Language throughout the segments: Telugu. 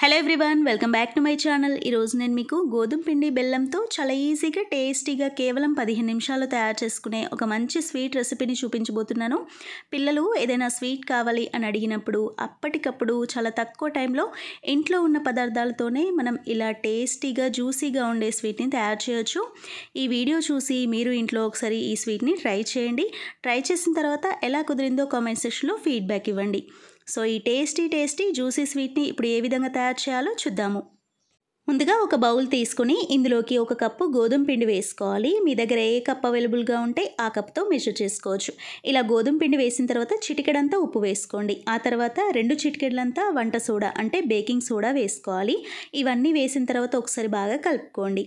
hello everyone welcome back to my channel ఈరోజు నేను మీకు గోధుమ పిండి బెల్లంతో చాలా ఈజీగా టేస్టీగా కేవలం పదిహేను నిమిషాల్లో తయారు చేసుకునే ఒక మంచి స్వీట్ రెసిపీని చూపించబోతున్నాను పిల్లలు ఏదైనా స్వీట్ కావాలి అని అడిగినప్పుడు అప్పటికప్పుడు చాలా తక్కువ టైంలో ఇంట్లో ఉన్న పదార్థాలతోనే మనం ఇలా టేస్టీగా జ్యూసీగా ఉండే స్వీట్ని తయారు చేయొచ్చు ఈ వీడియో చూసి మీరు ఇంట్లో ఒకసారి ఈ స్వీట్ని ట్రై చేయండి ట్రై చేసిన తర్వాత ఎలా కుదిరిందో కామెంట్ సెక్షన్లో ఫీడ్బ్యాక్ ఇవ్వండి సో ఈ టేస్టీ టేస్టీ జ్యూసీ స్వీట్ని ఇప్పుడు ఏ విధంగా తయారు చేయాలో చూద్దాము ముందుగా ఒక బౌల్ తీసుకుని ఇందులోకి ఒక కప్పు గోధుమ పిండి వేసుకోవాలి మీ దగ్గర ఏ కప్ అవైలబుల్గా ఉంటే ఆ కప్తో మెజర్ చేసుకోవచ్చు ఇలా గోధుమ పిండి వేసిన తర్వాత చిటికెడంతా ఉప్పు వేసుకోండి ఆ తర్వాత రెండు చిటికెడ్లంతా వంట సోడా అంటే బేకింగ్ సోడా వేసుకోవాలి ఇవన్నీ వేసిన తర్వాత ఒకసారి బాగా కలుపుకోండి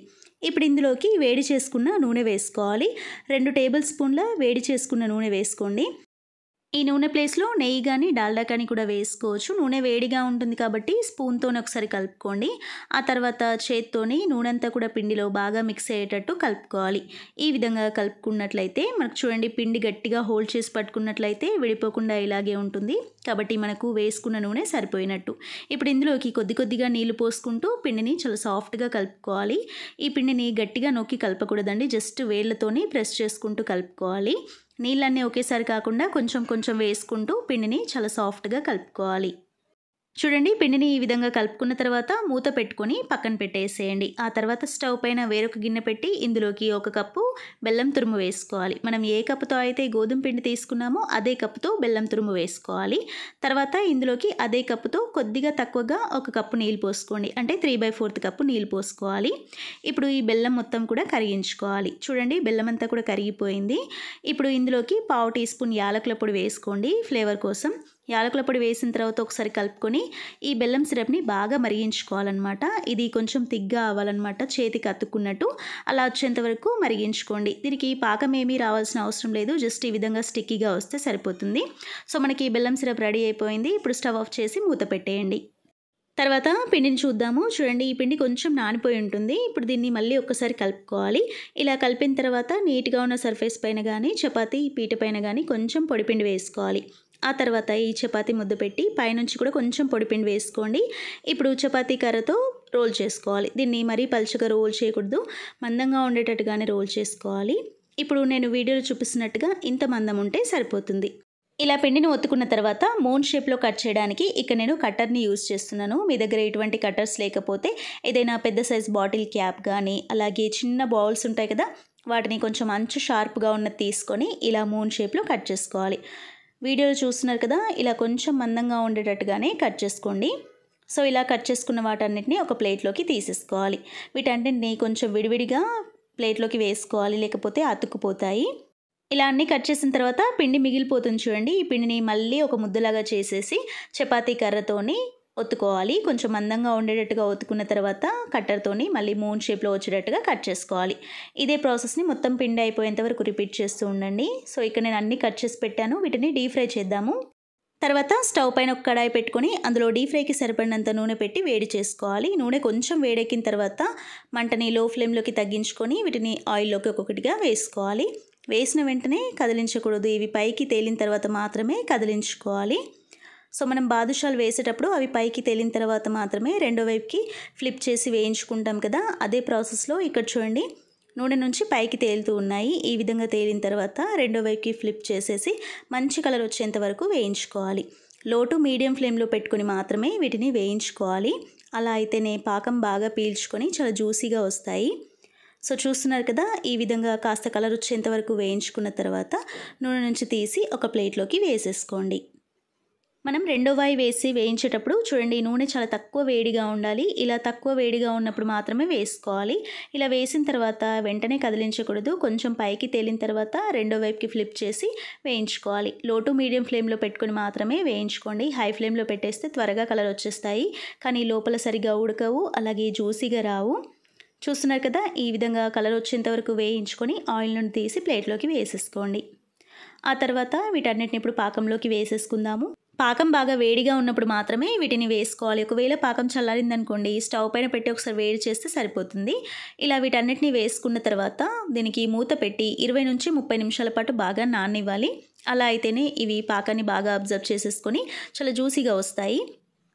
ఇప్పుడు ఇందులోకి వేడి చేసుకున్న నూనె వేసుకోవాలి రెండు టేబుల్ స్పూన్ల వేడి చేసుకున్న నూనె వేసుకోండి ఈ నూనె ప్లేస్లో నెయ్యి కానీ డాల్డా కానీ కూడా వేసుకోవచ్చు నూనె వేడిగా ఉంటుంది కాబట్టి స్పూన్తో ఒకసారి కలుపుకోండి ఆ తర్వాత చేత్తోని నూనె అంతా కూడా పిండిలో బాగా మిక్స్ అయ్యేటట్టు కలుపుకోవాలి ఈ విధంగా కలుపుకున్నట్లయితే మనకు చూడండి పిండి గట్టిగా హోల్డ్ చేసి పట్టుకున్నట్లయితే విడిపోకుండా ఇలాగే ఉంటుంది కాబట్టి మనకు వేసుకున్న నూనె సరిపోయినట్టు ఇప్పుడు ఇందులోకి కొద్ది కొద్దిగా నీళ్లు పోసుకుంటూ పిండిని చాలా సాఫ్ట్గా కలుపుకోవాలి ఈ పిండిని గట్టిగా నొక్కి కలపకూడదండి జస్ట్ వేళ్లతోని ప్రెస్ చేసుకుంటూ కలుపుకోవాలి నీళ్ళన్నీ ఒకేసారి కాకుండా కొంచెం కొంచెం వేసుకుంటూ పిండిని చాలా సాఫ్ట్గా కలుపుకోవాలి చూడండి పిండిని ఈ విధంగా కలుపుకున్న తర్వాత మూత పెట్టుకొని పక్కన పెట్టేసేయండి ఆ తర్వాత స్టవ్ పైన వేరొక గిన్నె పెట్టి ఇందులోకి ఒక కప్పు బెల్లం తురుము వేసుకోవాలి మనం ఏ కప్పుతో అయితే గోధుమ పిండి తీసుకున్నామో అదే కప్పుతో బెల్లం తురుము వేసుకోవాలి తర్వాత ఇందులోకి అదే కప్పుతో కొద్దిగా తక్కువగా ఒక కప్పు నీళ్ళు పోసుకోండి అంటే త్రీ బై ఫోర్త్ కప్పు నీళ్ళు పోసుకోవాలి ఇప్పుడు ఈ బెల్లం మొత్తం కూడా కరిగించుకోవాలి చూడండి బెల్లం అంతా కూడా కరిగిపోయింది ఇప్పుడు ఇందులోకి పావు టీ స్పూన్ యాలకుల పొడి వేసుకోండి ఫ్లేవర్ కోసం యాలకుల పొడి వేసిన తర్వాత ఒకసారి కలుపుకొని ఈ బెల్లం సిరప్ని బాగా మరిగించుకోవాలన్నమాట ఇది కొంచెం తిగ్గా అవ్వాలన్నమాట చేతికి అతుక్కున్నట్టు అలా వచ్చేంత వరకు ఉంచుకోండి దీనికి పాకం ఏమీ రావాల్సిన అవసరం లేదు జస్ట్ ఈ విధంగా స్టిక్కీగా వస్తే సరిపోతుంది సో మనకి బెల్లం సిరప్ రెడీ అయిపోయింది ఇప్పుడు స్టవ్ ఆఫ్ చేసి మూత పెట్టేయండి తర్వాత పిండిని చూద్దాము చూడండి ఈ పిండి కొంచెం నానిపోయి ఉంటుంది ఇప్పుడు దీన్ని మళ్ళీ ఒక్కసారి కలుపుకోవాలి ఇలా కలిపిన తర్వాత నీట్గా ఉన్న సర్ఫేస్ పైన కానీ చపాతీ పీట పైన కానీ కొంచెం పొడిపిండి వేసుకోవాలి ఆ తర్వాత ఈ చపాతీ ముద్ద పెట్టి పైనుంచి కూడా కొంచెం పొడిపిండి వేసుకోండి ఇప్పుడు చపాతీ కర్రతో రోల్ చేసుకోవాలి దీన్ని మరీ పలుచగా రోల్ చేయకూడదు మందంగా ఉండేటట్టుగానే రోల్ చేసుకోవాలి ఇప్పుడు నేను వీడియోలో చూపిస్తున్నట్టుగా ఇంత మందం ఉంటే సరిపోతుంది ఇలా పిండిని ఒత్తుకున్న తర్వాత మోన్ షేప్లో కట్ చేయడానికి ఇక్కడ నేను కట్టర్ని యూజ్ చేస్తున్నాను మీ దగ్గర ఎటువంటి కట్టర్స్ లేకపోతే ఏదైనా పెద్ద సైజ్ బాటిల్ క్యాప్ కానీ అలాగే చిన్న బౌల్స్ ఉంటాయి కదా వాటిని కొంచెం అంచు షార్ప్గా ఉన్నది తీసుకొని ఇలా మూన్ షేప్లో కట్ చేసుకోవాలి వీడియోలో చూస్తున్నారు కదా ఇలా కొంచెం మందంగా ఉండేటట్టుగానే కట్ చేసుకోండి సో ఇలా కట్ చేసుకున్న వాటన్నిటిని ఒక ప్లేట్లోకి తీసేసుకోవాలి వీటన్నింటినీ కొంచెం విడివిడిగా ప్లేట్లోకి వేసుకోవాలి లేకపోతే అతుక్కుపోతాయి ఇలా అన్ని కట్ చేసిన తర్వాత పిండి మిగిలిపోతుంది చూడండి ఈ పిండిని మళ్ళీ ఒక ముద్దలాగా చేసేసి చపాతీ కర్రతోని ఒత్తుకోవాలి కొంచెం మందంగా ఉండేటట్టుగా ఒత్తుకున్న తర్వాత కట్టర్తోని మళ్ళీ మూన్ షేప్లో వచ్చేటట్టుగా కట్ చేసుకోవాలి ఇదే ప్రాసెస్ని మొత్తం పిండి అయిపోయేంత వరకు రిపీట్ చేస్తూ ఉండండి సో ఇక్కడ నేను అన్నీ కట్ చేసి పెట్టాను వీటిని డీప్ ఫ్రై చేద్దాము తర్వాత స్టవ్ పైన ఒక కడాయి పెట్టుకొని అందులో డీప్ ఫ్రైకి సరిపడినంత నూనె పెట్టి వేడి చేసుకోవాలి నూనె కొంచెం వేడెక్కిన తర్వాత మంటని లో ఫ్లేమ్లోకి తగ్గించుకొని వీటిని ఆయిల్లోకి ఒక్కొక్కటిగా వేసుకోవాలి వేసిన వెంటనే కదిలించకూడదు ఇవి పైకి తేలిన తర్వాత మాత్రమే కదిలించుకోవాలి సో మనం బాదుషాలు వేసేటప్పుడు అవి పైకి తేలిన తర్వాత మాత్రమే రెండో వైపుకి ఫ్లిప్ చేసి వేయించుకుంటాం కదా అదే ప్రాసెస్లో ఇక్కడ చూడండి నూనె నుంచి పైకి తేలుతూ ఉన్నాయి ఈ విధంగా తేలిన తర్వాత రెండో వైపుకి ఫ్లిప్ చేసేసి మంచి కలర్ వచ్చేంత వరకు వేయించుకోవాలి లోటు మీడియం ఫ్లేమ్లో పెట్టుకుని మాత్రమే వీటిని వేయించుకోవాలి అలా అయితేనే పాకం బాగా పీల్చుకొని చాలా జ్యూసీగా వస్తాయి సో చూస్తున్నారు కదా ఈ విధంగా కాస్త కలర్ వచ్చేంత వరకు వేయించుకున్న తర్వాత నూనె నుంచి తీసి ఒక ప్లేట్లోకి వేసేసుకోండి మనం రెండో వాయి వేసి వేయించేటప్పుడు చూడండి నూనె చాలా తక్కువ వేడిగా ఉండాలి ఇలా తక్కువ వేడిగా ఉన్నప్పుడు మాత్రమే వేసుకోవాలి ఇలా వేసిన తర్వాత వెంటనే కదిలించకూడదు కొంచెం పైకి తేలిన తర్వాత రెండో వైపుకి ఫ్లిప్ చేసి వేయించుకోవాలి లో టు మీడియం ఫ్లేమ్లో పెట్టుకుని మాత్రమే వేయించుకోండి హై ఫ్లేమ్లో పెట్టేస్తే త్వరగా కలర్ వచ్చేస్తాయి కానీ లోపల సరిగా ఉడకవు అలాగే జ్యూసీగా రావు చూస్తున్నారు కదా ఈ విధంగా కలర్ వచ్చేంతవరకు వేయించుకొని ఆయిల్ నుండి తీసి ప్లేట్లోకి వేసేసుకోండి ఆ తర్వాత వీటన్నిటిని ఇప్పుడు పాకంలోకి వేసేసుకుందాము పాకం బాగా వేడిగా ఉన్నప్పుడు మాత్రమే వీటిని వేసుకోవాలి ఒకవేళ పాకం చల్లారింది అనుకోండి స్టవ్ పైన పెట్టి ఒకసారి వేడి చేస్తే సరిపోతుంది ఇలా వీటన్నిటిని వేసుకున్న తర్వాత దీనికి మూత పెట్టి ఇరవై నుంచి ముప్పై నిమిషాల పాటు బాగా నాన్నివ్వాలి అలా అయితేనే ఇవి పాకాన్ని బాగా అబ్జర్వ్ చేసేసుకొని చాలా జ్యూసీగా వస్తాయి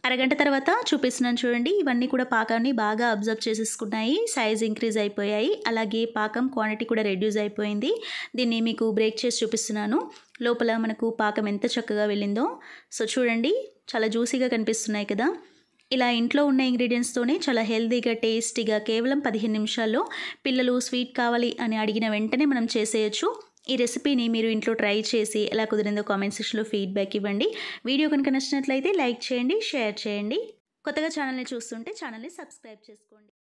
అరగంట తర్వాత చూపిస్తున్నాను చూడండి ఇవన్నీ కూడా పాకాన్ని బాగా అబ్జర్వ్ చేసేసుకున్నాయి సైజ్ ఇంక్రీజ్ అయిపోయాయి అలాగే పాకం క్వాంటిటీ కూడా రెడ్యూస్ అయిపోయింది దీన్ని మీకు బ్రేక్ చేసి చూపిస్తున్నాను లోపల మనకు పాకం ఎంత చక్కగా వెళ్ళిందో సో చూడండి చాలా జ్యూసీగా కనిపిస్తున్నాయి కదా ఇలా ఇంట్లో ఉన్న ఇంగ్రీడియంట్స్తోనే చాలా హెల్దీగా టేస్టీగా కేవలం పదిహేను నిమిషాల్లో పిల్లలు స్వీట్ కావాలి అని అడిగిన వెంటనే మనం చేసేయచ్చు ఈ రెసిపీని మీరు ఇంట్లో ట్రై చేసి ఎలా కుదిరిందో కామెంట్ సెక్షన్లో ఫీడ్బ్యాక్ ఇవ్వండి వీడియో కనుక నచ్చినట్లయితే లైక్ చేయండి షేర్ చేయండి కొత్తగా ఛానల్ని చూస్తుంటే ఛానల్ని సబ్స్క్రైబ్ చేసుకోండి